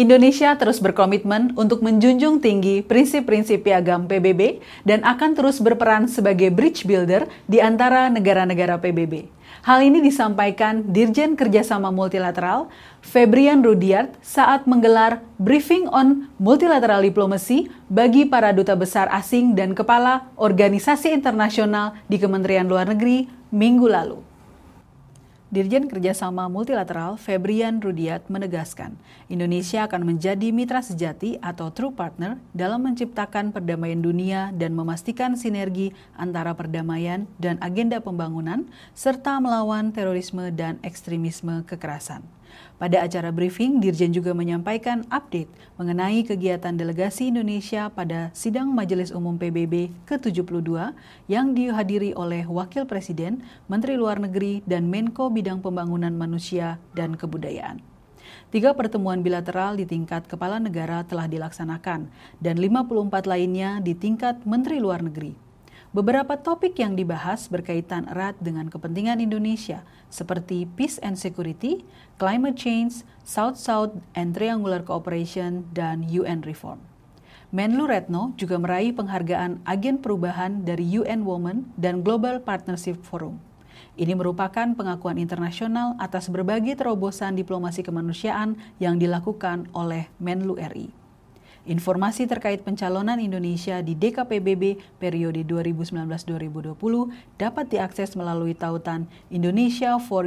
Indonesia terus berkomitmen untuk menjunjung tinggi prinsip-prinsip piagam PBB dan akan terus berperan sebagai bridge builder di antara negara-negara PBB. Hal ini disampaikan Dirjen Kerjasama Multilateral Febrian Rudiart saat menggelar briefing on multilateral diplomacy bagi para duta besar asing dan kepala organisasi internasional di Kementerian Luar Negeri minggu lalu. Dirjen Kerjasama Multilateral Febrian Rudiat menegaskan, Indonesia akan menjadi mitra sejati atau true partner dalam menciptakan perdamaian dunia dan memastikan sinergi antara perdamaian dan agenda pembangunan serta melawan terorisme dan ekstremisme kekerasan. Pada acara briefing, Dirjen juga menyampaikan update mengenai kegiatan delegasi Indonesia pada sidang Majelis Umum PBB ke-72 yang dihadiri oleh Wakil Presiden, Menteri Luar Negeri, dan Menko Bidang Pembangunan Manusia dan Kebudayaan. Tiga pertemuan bilateral di tingkat kepala negara telah dilaksanakan, dan 54 lainnya di tingkat Menteri Luar Negeri. Beberapa topik yang dibahas berkaitan erat dengan kepentingan Indonesia, seperti peace and security, climate change, South-South and triangular cooperation, dan UN reform. Menlu Retno juga meraih penghargaan Agen Perubahan dari UN Women dan Global Partnership Forum. Ini merupakan pengakuan internasional atas berbagai terobosan diplomasi kemanusiaan yang dilakukan oleh Menlu RI. Informasi terkait pencalonan Indonesia di DKPBB periode 2019-2020 dapat diakses melalui tautan indonesia for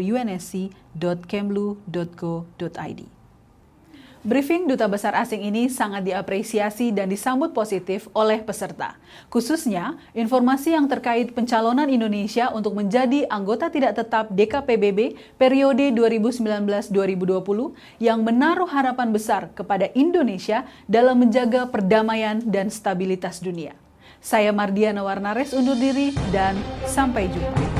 Briefing Duta Besar Asing ini sangat diapresiasi dan disambut positif oleh peserta. Khususnya, informasi yang terkait pencalonan Indonesia untuk menjadi anggota tidak tetap DKPBB periode 2019-2020 yang menaruh harapan besar kepada Indonesia dalam menjaga perdamaian dan stabilitas dunia. Saya Mardiana Warnares undur diri dan sampai jumpa.